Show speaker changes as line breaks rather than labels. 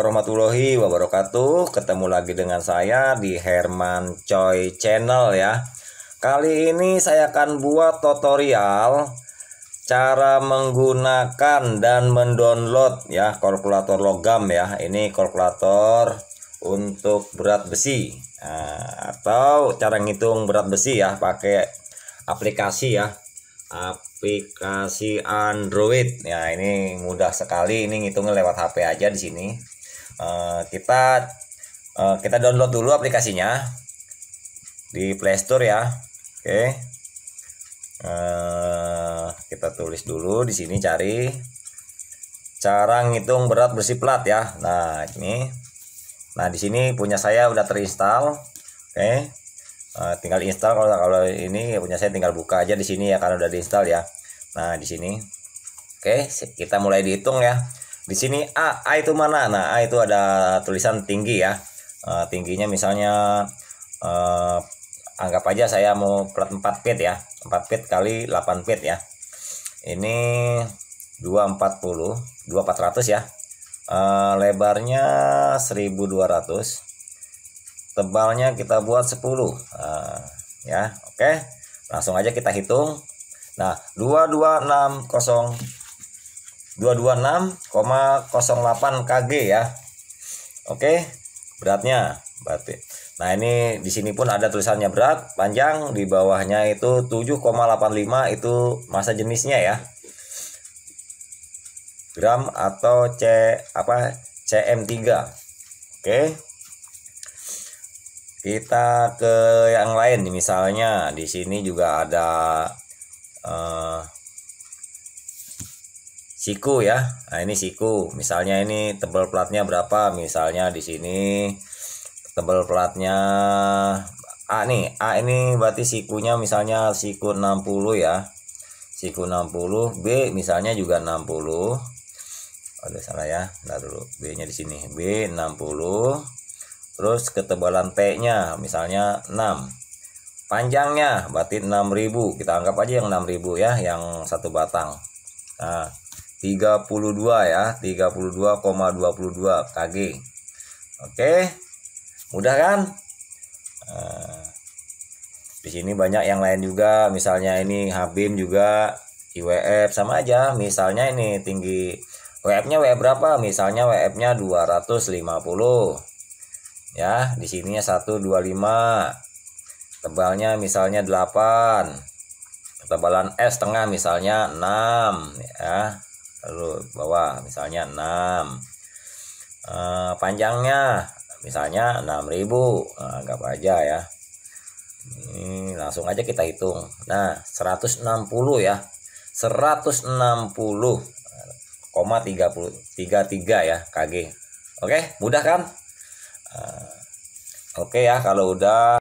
warahmatullahi wabarakatuh Ketemu lagi dengan saya di Herman Choi Channel ya Kali ini saya akan buat tutorial Cara menggunakan dan mendownload ya kalkulator logam ya Ini kalkulator untuk berat besi nah, Atau cara ngitung berat besi ya pakai aplikasi ya aplikasi Android. Ya, ini mudah sekali. Ini ngitungnya lewat HP aja di sini. Eh, kita uh, kita download dulu aplikasinya di Play Store ya oke okay. uh, eh, kita tulis dulu di sini cari cara ngitung berat bersih plat ya nah ini nah di sini punya saya udah terinstall oke okay. uh, tinggal install kalau kalau ini ya punya saya tinggal buka aja di sini ya karena udah diinstal ya nah di sini oke kita mulai dihitung ya di sini A, A itu mana? Nah, A itu ada tulisan tinggi ya. Uh, tingginya misalnya uh, anggap aja saya mau plat 4 feet ya. 4 feet kali 8 feet ya. Ini 240, 2400 ya. Uh, lebarnya 1200. Tebalnya kita buat 10. Uh, ya, oke. Okay. Langsung aja kita hitung. Nah, 2260 226,08 kg ya. Oke, beratnya berarti. Nah, ini di sini pun ada tulisannya berat panjang di bawahnya itu 7,85 itu masa jenisnya ya. Gram atau C apa CM3. Oke. Kita ke yang lain misalnya di sini juga ada eh, siku ya. Nah, ini siku. Misalnya ini tebal platnya berapa? Misalnya di sini tebal platnya A nih. A ini berarti sikunya misalnya siku 60 ya. Siku 60, B misalnya juga 60. Ada salah ya. Bentar dulu. B-nya di sini. B 60. Terus ketebalan T-nya misalnya 6. Panjangnya berarti 6000. Kita anggap aja yang 6000 ya, yang satu batang. Nah, 32 ya 32,22 kg oke mudah kan eh, di sini banyak yang lain juga misalnya ini Habim juga IWF sama aja misalnya ini tinggi WF nya WF berapa misalnya WF nya 250 ya di sini 125 tebalnya misalnya 8 tebalan S tengah misalnya 6 ya lalu bawah misalnya 6 e, eh, panjangnya misalnya 6000 nah, anggap aja ya ini langsung aja kita hitung nah 160 ya 160 koma 33 ya kg oke mudah kan uh, oke ya kalau udah